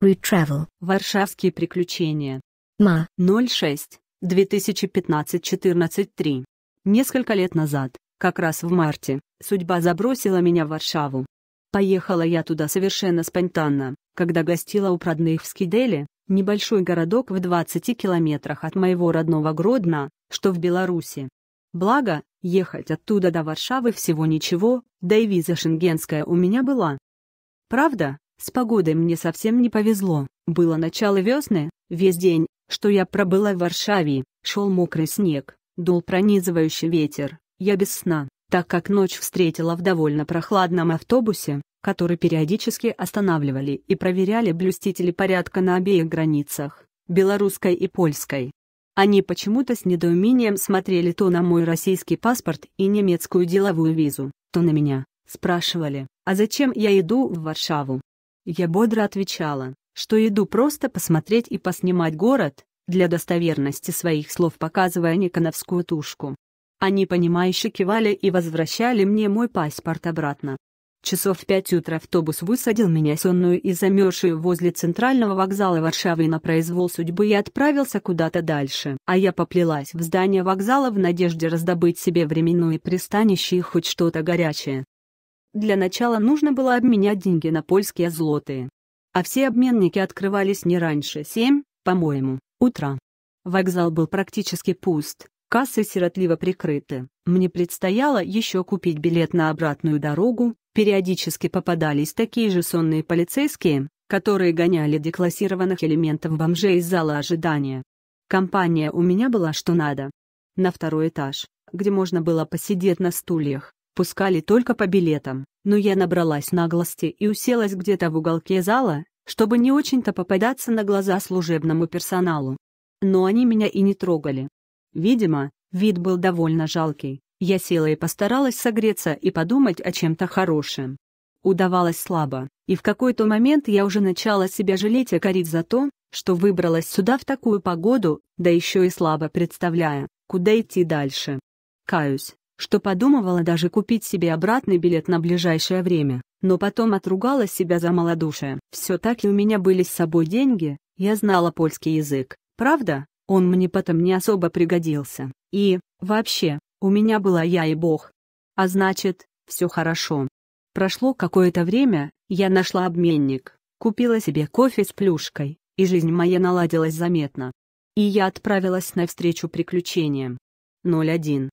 We travel. Варшавские приключения. Ма. 06. 2015 14 Несколько лет назад, как раз в марте, судьба забросила меня в Варшаву. Поехала я туда совершенно спонтанно, когда гостила у родных в Скиделе, небольшой городок в 20 километрах от моего родного Гродно, что в Беларуси. Благо, ехать оттуда до Варшавы всего ничего, да и виза шенгенская у меня была. Правда, с погодой мне совсем не повезло. Было начало весны, весь день, что я пробыла в Варшаве, шел мокрый снег, дул пронизывающий ветер, я без сна, так как ночь встретила в довольно прохладном автобусе, который периодически останавливали и проверяли блюстители порядка на обеих границах, белорусской и польской. Они почему-то с недоумением смотрели то на мой российский паспорт и немецкую деловую визу, то на меня, спрашивали, а зачем я иду в Варшаву, я бодро отвечала, что иду просто посмотреть и поснимать город, для достоверности своих слов показывая Никоновскую тушку. Они понимающе кивали и возвращали мне мой паспорт обратно. Часов в пять утра автобус высадил меня сонную и замерзшую возле центрального вокзала Варшавы на произвол судьбы и отправился куда-то дальше. А я поплелась в здание вокзала в надежде раздобыть себе временное пристанище и хоть что-то горячее. Для начала нужно было обменять деньги на польские злотые. А все обменники открывались не раньше 7, по-моему, утра. Вокзал был практически пуст, кассы сиротливо прикрыты. Мне предстояло еще купить билет на обратную дорогу, периодически попадались такие же сонные полицейские, которые гоняли деклассированных элементов бомжей из зала ожидания. Компания у меня была что надо. На второй этаж, где можно было посидеть на стульях, пускали только по билетам, но я набралась наглости и уселась где-то в уголке зала, чтобы не очень-то попадаться на глаза служебному персоналу. Но они меня и не трогали. Видимо, вид был довольно жалкий. Я села и постаралась согреться и подумать о чем-то хорошем. Удавалось слабо, и в какой-то момент я уже начала себя жалеть и корить за то, что выбралась сюда в такую погоду, да еще и слабо представляя, куда идти дальше. Каюсь, что подумывала даже купить себе обратный билет на ближайшее время, но потом отругала себя за малодушие. все так и у меня были с собой деньги, я знала польский язык, правда, он мне потом не особо пригодился. И, вообще, у меня была я и Бог. А значит, все хорошо. Прошло какое-то время, я нашла обменник, купила себе кофе с плюшкой, и жизнь моя наладилась заметно. И я отправилась навстречу приключениям. 01.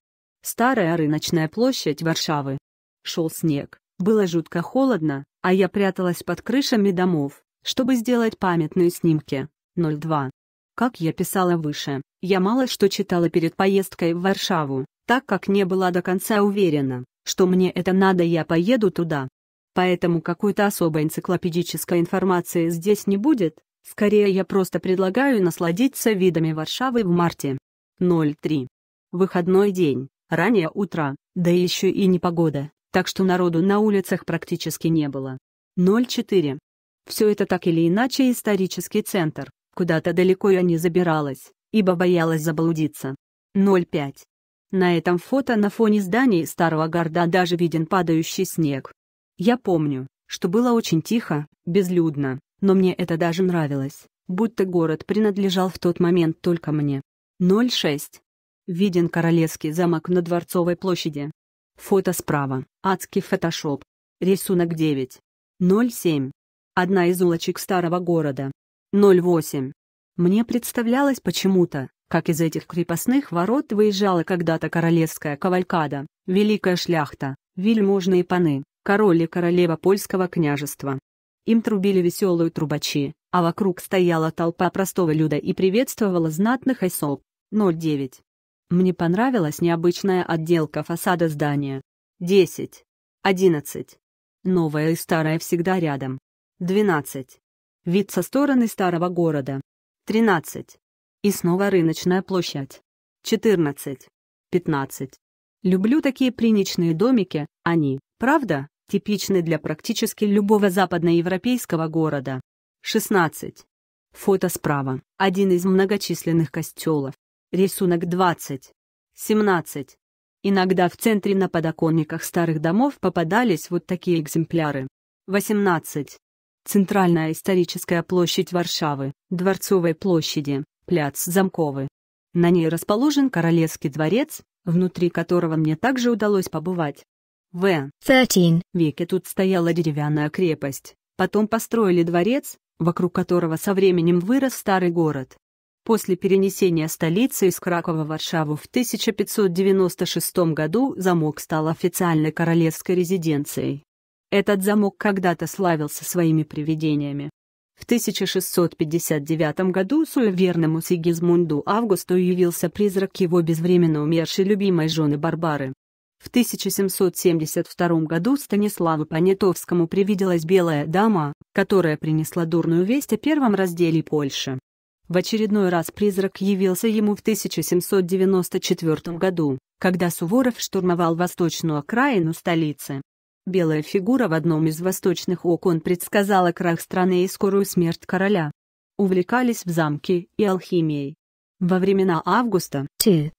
Старая рыночная площадь Варшавы. Шел снег. Было жутко холодно, а я пряталась под крышами домов, чтобы сделать памятные снимки. 02. Как я писала выше, я мало что читала перед поездкой в Варшаву, так как не была до конца уверена, что мне это надо, я поеду туда. Поэтому какой-то особой энциклопедической информации здесь не будет, скорее я просто предлагаю насладиться видами Варшавы в марте. 03. Выходной день раннее утро, да еще и непогода, так что народу на улицах практически не было. 0,4. Все это так или иначе исторический центр, куда-то далеко я не забиралась, ибо боялась заблудиться. 0,5. На этом фото на фоне зданий старого города даже виден падающий снег. Я помню, что было очень тихо, безлюдно, но мне это даже нравилось, будто город принадлежал в тот момент только мне. 0,6. Виден королевский замок на Дворцовой площади. Фото справа. Адский фотошоп. Рисунок 9.07. Одна из улочек старого города. 08. Мне представлялось почему-то, как из этих крепостных ворот выезжала когда-то королевская кавалькада, великая шляхта, вельможные паны, король и королева польского княжества. Им трубили веселые трубачи, а вокруг стояла толпа простого люда и приветствовала знатных особ. 09. Мне понравилась необычная отделка фасада здания. 10. 11. Новое и старое всегда рядом. 12. Вид со стороны старого города. 13. И снова рыночная площадь. 14. 15. Люблю такие приничные домики, они, правда, типичны для практически любого западноевропейского города. 16. Фото справа. Один из многочисленных костелов рисунок 20, 17. Иногда в центре на подоконниках старых домов попадались вот такие экземпляры. 18. Центральная историческая площадь Варшавы, Дворцовой площади, пляц Замковы. На ней расположен Королевский дворец, внутри которого мне также удалось побывать. В 13 веке тут стояла деревянная крепость, потом построили дворец, вокруг которого со временем вырос старый город. После перенесения столицы из Кракова в Варшаву в 1596 году замок стал официальной королевской резиденцией. Этот замок когда-то славился своими привидениями. В 1659 году суеверному Сигизмунду Августу явился призрак его безвременно умершей любимой жены Барбары. В 1772 году Станиславу Понятовскому привиделась белая дама, которая принесла дурную весть о первом разделе Польши. В очередной раз призрак явился ему в 1794 году, когда Суворов штурмовал восточную окраину столицы. Белая фигура в одном из восточных окон предсказала крах страны и скорую смерть короля. Увлекались в замке и алхимией. Во времена Августа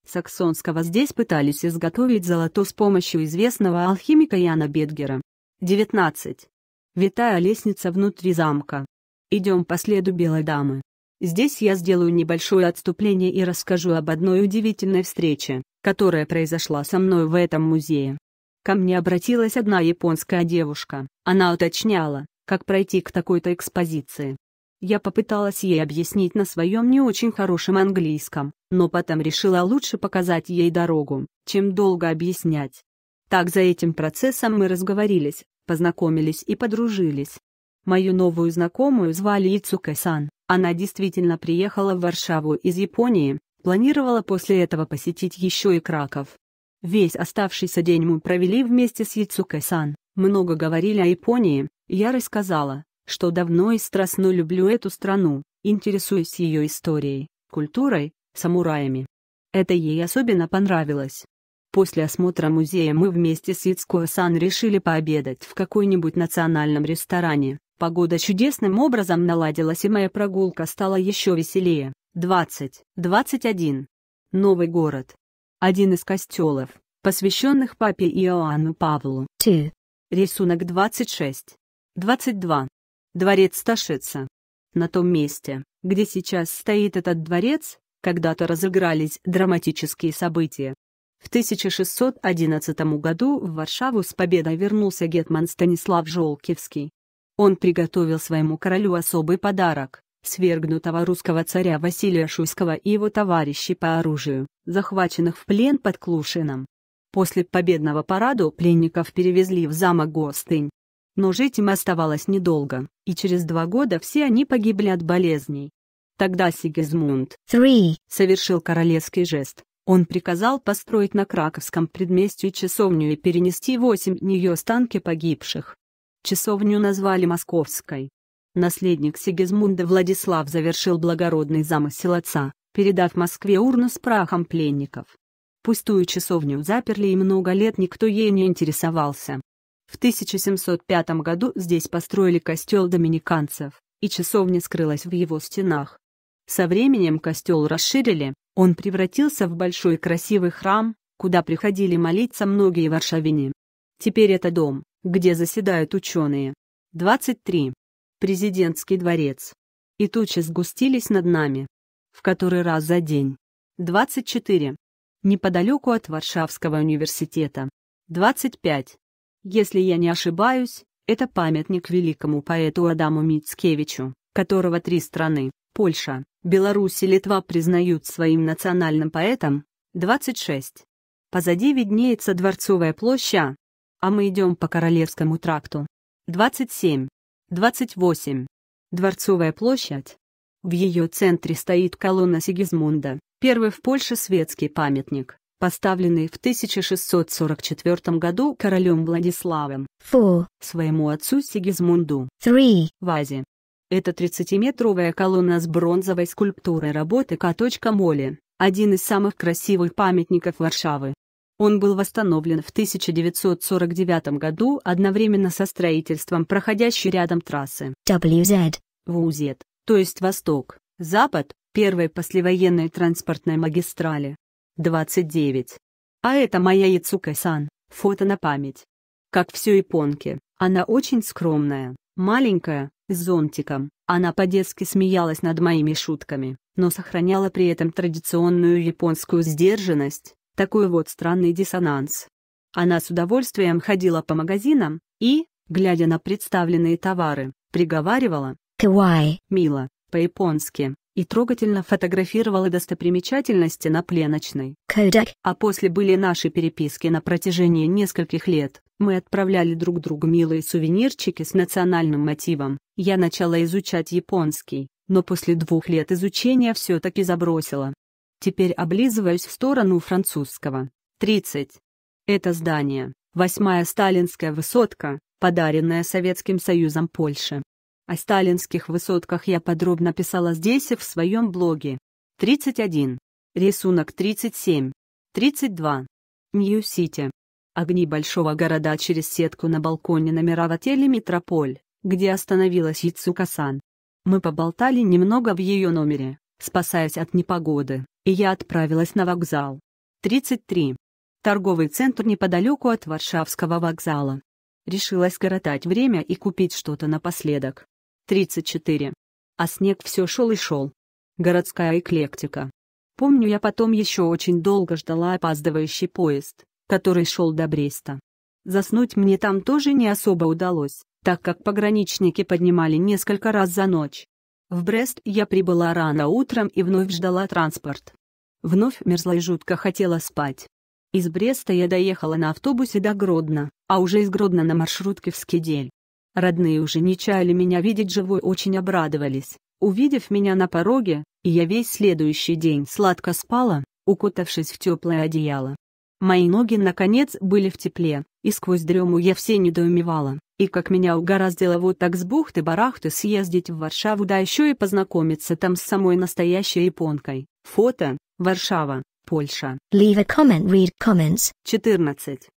Саксонского здесь пытались изготовить золото с помощью известного алхимика Яна Бетгера. 19. Витая лестница внутри замка. Идем по следу белой дамы. Здесь я сделаю небольшое отступление и расскажу об одной удивительной встрече, которая произошла со мной в этом музее. Ко мне обратилась одна японская девушка, она уточняла, как пройти к такой-то экспозиции. Я попыталась ей объяснить на своем не очень хорошем английском, но потом решила лучше показать ей дорогу, чем долго объяснять. Так за этим процессом мы разговорились, познакомились и подружились. Мою новую знакомую звали Ицука-сан. Она действительно приехала в Варшаву из Японии, планировала после этого посетить еще и Краков. Весь оставшийся день мы провели вместе с Яцукой-сан, много говорили о Японии, я рассказала, что давно и страстно люблю эту страну, интересуюсь ее историей, культурой, самураями. Это ей особенно понравилось. После осмотра музея мы вместе с Яцко-сан решили пообедать в какой-нибудь национальном ресторане. Погода чудесным образом наладилась, и моя прогулка стала еще веселее. 20. 21. Новый город. Один из костелов, посвященных папе Иоанну Павлу. 2. Рисунок 26. 22. Дворец Сташица. На том месте, где сейчас стоит этот дворец, когда-то разыгрались драматические события. В 1611 году в Варшаву с победой вернулся гетман Станислав Жолкивский. Он приготовил своему королю особый подарок – свергнутого русского царя Василия Шуйского и его товарищей по оружию, захваченных в плен под Клушином. После победного параду пленников перевезли в замок Гостынь. Но жить им оставалось недолго, и через два года все они погибли от болезней. Тогда Сигизмунд III совершил королевский жест. Он приказал построить на Краковском предместье часовню и перенести восемь в нее останки погибших. Часовню назвали Московской. Наследник Сигизмунда Владислав завершил благородный замысел отца, передав Москве урну с прахом пленников. Пустую часовню заперли и много лет никто ей не интересовался. В 1705 году здесь построили костел доминиканцев, и часовня скрылась в его стенах. Со временем костел расширили, он превратился в большой красивый храм, куда приходили молиться многие варшавине. Теперь это дом, где заседают ученые. 23. Президентский дворец. И тучи сгустились над нами. В который раз за день. 24. Неподалеку от Варшавского университета. 25. Если я не ошибаюсь, это памятник великому поэту Адаму Мицкевичу, которого три страны – Польша, Беларусь и Литва признают своим национальным поэтом. 26. Позади виднеется Дворцовая площадь, а мы идем по Королевскому тракту. 27. 28. Дворцовая площадь. В ее центре стоит колонна Сигизмунда, первый в Польше светский памятник, поставленный в 1644 году королем Владиславом Four. своему отцу Сигизмунду Three. в Азе. Это 30-метровая колонна с бронзовой скульптурой работы каточка Моли, один из самых красивых памятников Варшавы. Он был восстановлен в 1949 году одновременно со строительством проходящей рядом трассы WZ, WZ то есть Восток, Запад, первой послевоенной транспортной магистрали. 29. А это моя Яцука-сан, фото на память. Как все японки, она очень скромная, маленькая, с зонтиком. Она по-детски смеялась над моими шутками, но сохраняла при этом традиционную японскую сдержанность. Такой вот странный диссонанс. Она с удовольствием ходила по магазинам и, глядя на представленные товары, приговаривала «Кавай» мило, по-японски, и трогательно фотографировала достопримечательности на пленочной. Кодек. А после были наши переписки на протяжении нескольких лет. Мы отправляли друг другу милые сувенирчики с национальным мотивом. Я начала изучать японский, но после двух лет изучения все-таки забросила. Теперь облизываюсь в сторону французского. 30. Это здание. Восьмая сталинская высотка, подаренная Советским Союзом Польше. О сталинских высотках я подробно писала здесь и в своем блоге. 31. Рисунок 37. 32. Нью-Сити. Огни большого города через сетку на балконе номера в отеле «Метрополь», где остановилась Яцука-сан. Мы поболтали немного в ее номере, спасаясь от непогоды, и я отправилась на вокзал. 33. Торговый центр неподалеку от Варшавского вокзала. Решила скоротать время и купить что-то напоследок. 34. А снег все шел и шел. Городская эклектика. Помню, я потом еще очень долго ждала опаздывающий поезд, который шел до Бреста. Заснуть мне там тоже не особо удалось, так как пограничники поднимали несколько раз за ночь. В Брест я прибыла рано утром и вновь ждала транспорт. Вновь мерзла и жутко хотела спать. Из Бреста я доехала на автобусе до Гродно, а уже из Гродно на маршрутке в Скидель. Родные уже не чаяли меня видеть живой, очень обрадовались, увидев меня на пороге, и я весь следующий день сладко спала, укутавшись в теплое одеяло. Мои ноги, наконец, были в тепле, и сквозь дрему я все недоумевала, и как меня угораздило вот так с бухты-барахты съездить в Варшаву, да еще и познакомиться там с самой настоящей японкой. Фото, Варшава, Польша. Leave a comment, read comments. 14.